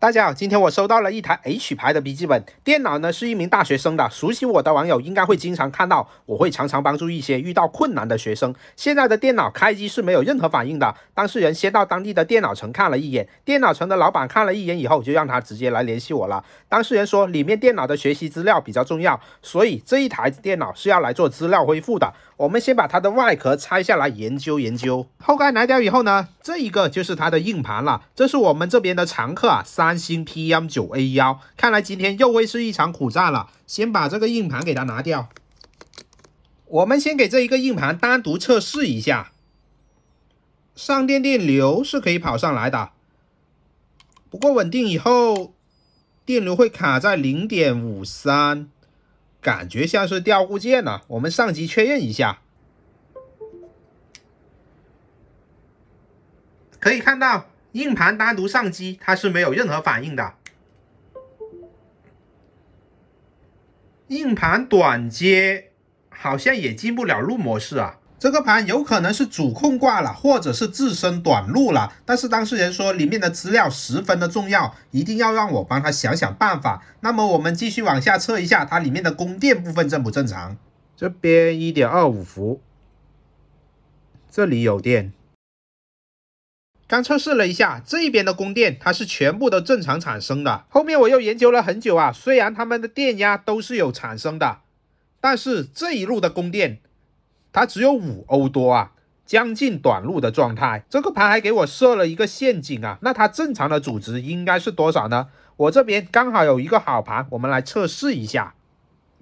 大家好，今天我收到了一台 H 牌的笔记本电脑呢，是一名大学生的。熟悉我的网友应该会经常看到，我会常常帮助一些遇到困难的学生。现在的电脑开机是没有任何反应的，当事人先到当地的电脑城看了一眼，电脑城的老板看了一眼以后，就让他直接来联系我了。当事人说里面电脑的学习资料比较重要，所以这一台电脑是要来做资料恢复的。我们先把它的外壳拆下来研究研究，后盖拿掉以后呢，这一个就是它的硬盘了，这是我们这边的常客啊，三。三星 PM 九 A 幺，看来今天又会是一场苦战了。先把这个硬盘给它拿掉，我们先给这一个硬盘单独测试一下。上电电流是可以跑上来的，不过稳定以后电流会卡在零点五三，感觉像是掉固件了。我们上机确认一下，可以看到。硬盘单独上机，它是没有任何反应的。硬盘短接好像也进不了路模式啊。这个盘有可能是主控挂了，或者是自身短路了。但是当事人说里面的资料十分的重要，一定要让我帮他想想办法。那么我们继续往下测一下，它里面的供电部分正不正常？这边一点二五伏，这里有电。刚测试了一下这一边的供电，它是全部都正常产生的。后面我又研究了很久啊，虽然它们的电压都是有产生的，但是这一路的供电它只有五欧多啊，将近短路的状态。这个盘还给我设了一个陷阱啊，那它正常的阻值应该是多少呢？我这边刚好有一个好盘，我们来测试一下，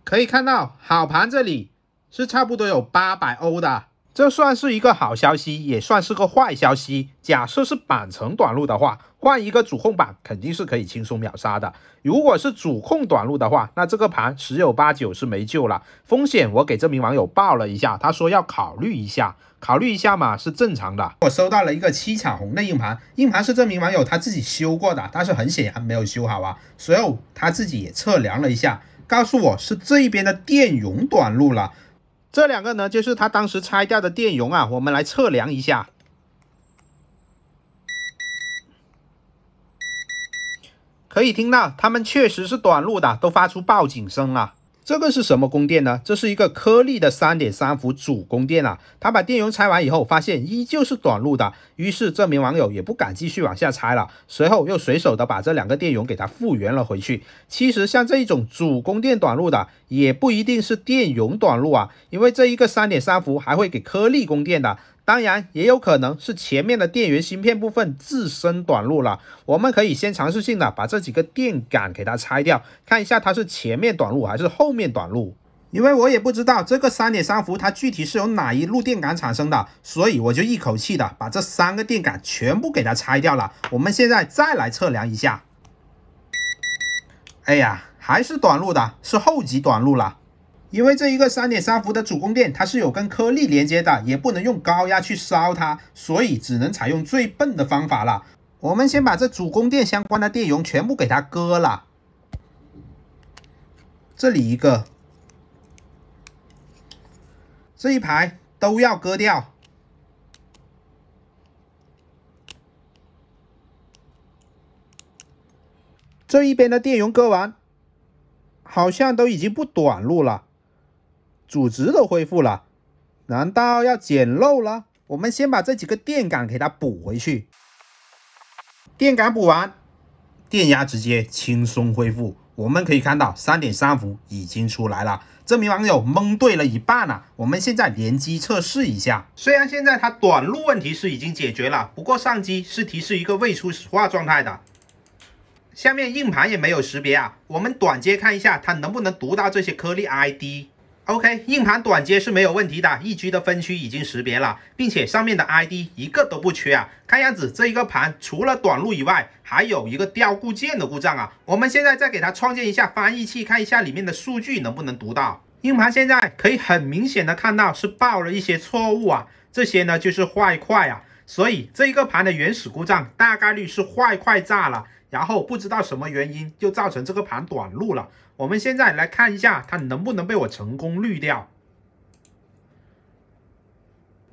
可以看到好盘这里是差不多有八百欧的。这算是一个好消息，也算是个坏消息。假设是板层短路的话，换一个主控板肯定是可以轻松秒杀的。如果是主控短路的话，那这个盘十有八九是没救了。风险我给这名网友报了一下，他说要考虑一下，考虑一下嘛是正常的。我收到了一个七彩虹的硬盘，硬盘是这名网友他自己修过的，但是很显然没有修好啊。随后他自己也测量了一下，告诉我是这一边的电容短路了。这两个呢，就是他当时拆掉的电容啊，我们来测量一下，可以听到他们确实是短路的，都发出报警声了。这个是什么供电呢？这是一个颗粒的三点三伏主供电啊。他把电容拆完以后，发现依旧是短路的。于是这名网友也不敢继续往下拆了。随后又随手的把这两个电容给它复原了回去。其实像这一种主供电短路的，也不一定是电容短路啊，因为这一个三点三伏还会给颗粒供电的。当然，也有可能是前面的电源芯片部分自身短路了。我们可以先尝试性的把这几个电感给它拆掉，看一下它是前面短路还是后面短路。因为我也不知道这个三点三伏它具体是由哪一路电感产生的，所以我就一口气的把这三个电感全部给它拆掉了。我们现在再来测量一下。哎呀，还是短路的，是后级短路了。因为这一个三点三伏的主供电，它是有跟颗粒连接的，也不能用高压去烧它，所以只能采用最笨的方法了。我们先把这主供电相关的电容全部给它割了，这里一个，这一排都要割掉，这一边的电容割完，好像都已经不短路了。阻值都恢复了，难道要捡漏了？我们先把这几个电感给它补回去。电感补完，电压直接轻松恢复。我们可以看到三点三伏已经出来了，这名网友蒙对了一半啊！我们现在联机测试一下。虽然现在它短路问题是已经解决了，不过上机是提示一个未初始化状态的，下面硬盘也没有识别啊。我们短接看一下，它能不能读到这些颗粒 ID。OK，硬盘短接是没有问题的，一 G 的分区已经识别了，并且上面的 ID 一个都不缺啊。看样子这一个盘除了短路以外，还有一个掉固件的故障啊。我们现在再给它创建一下翻译器，看一下里面的数据能不能读到。硬盘现在可以很明显的看到是报了一些错误啊，这些呢就是坏块啊。所以这一个盘的原始故障大概率是坏块炸了，然后不知道什么原因就造成这个盘短路了。我们现在来看一下它能不能被我成功滤掉。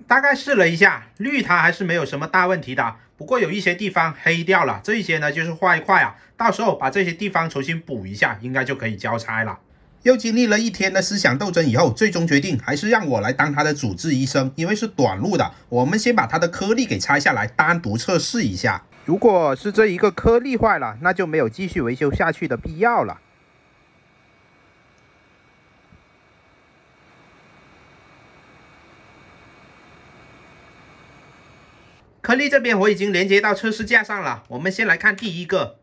大概试了一下，绿它还是没有什么大问题的，不过有一些地方黑掉了，这些呢就是坏块啊，到时候把这些地方重新补一下，应该就可以交差了。又经历了一天的思想斗争以后，最终决定还是让我来当他的主治医生，因为是短路的，我们先把它的颗粒给拆下来，单独测试一下。如果是这一个颗粒坏了，那就没有继续维修下去的必要了。颗粒这边我已经连接到测试架上了，我们先来看第一个，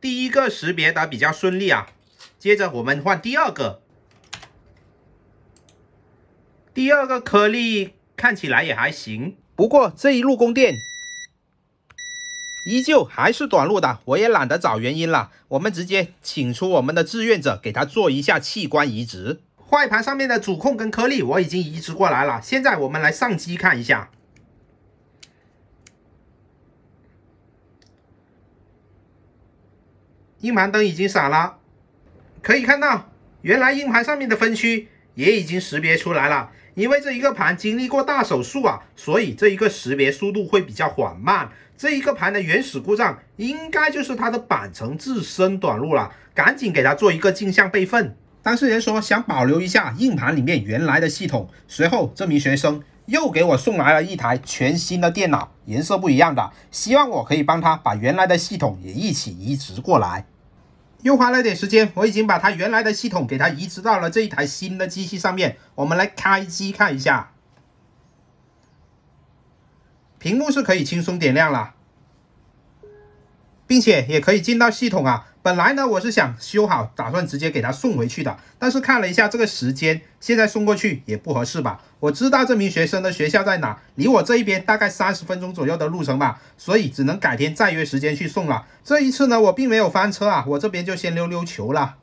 第一个识别的比较顺利啊。接着我们换第二个，第二个颗粒看起来也还行，不过这一路供电依旧还是短路的，我也懒得找原因了，我们直接请出我们的志愿者给他做一下器官移植。坏盘上面的主控跟颗粒我已经移植过来了，现在我们来上机看一下，硬盘灯已经闪了。可以看到，原来硬盘上面的分区也已经识别出来了。因为这一个盘经历过大手术啊，所以这一个识别速度会比较缓慢。这一个盘的原始故障应该就是它的板层自身短路了，赶紧给它做一个镜像备份。当事人说想保留一下硬盘里面原来的系统。随后，这名学生又给我送来了一台全新的电脑，颜色不一样的，希望我可以帮他把原来的系统也一起移植过来。又花了点时间，我已经把它原来的系统给它移植到了这一台新的机器上面。我们来开机看一下，屏幕是可以轻松点亮了，并且也可以进到系统啊。本来呢，我是想修好，打算直接给他送回去的。但是看了一下这个时间，现在送过去也不合适吧。我知道这名学生的学校在哪，离我这一边大概三十分钟左右的路程吧，所以只能改天再约时间去送了。这一次呢，我并没有翻车啊，我这边就先溜溜球了。